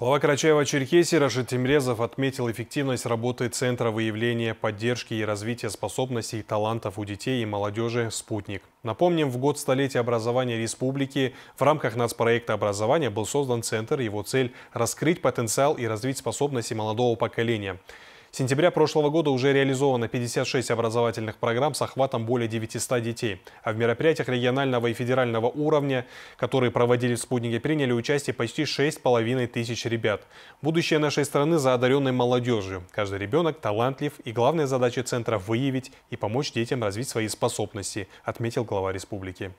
Глава Карачаева-Черкесии Рашид Тимрезов отметил эффективность работы Центра выявления, поддержки и развития способностей и талантов у детей и молодежи «Спутник». Напомним, в год столетия образования республики в рамках нацпроекта образования был создан центр. Его цель – раскрыть потенциал и развить способности молодого поколения – с сентября прошлого года уже реализовано 56 образовательных программ с охватом более 900 детей. А в мероприятиях регионального и федерального уровня, которые проводили в «Спутнике», приняли участие почти 6,5 тысяч ребят. Будущее нашей страны за одаренной молодежью. Каждый ребенок талантлив и главная задача центра – выявить и помочь детям развить свои способности, отметил глава республики.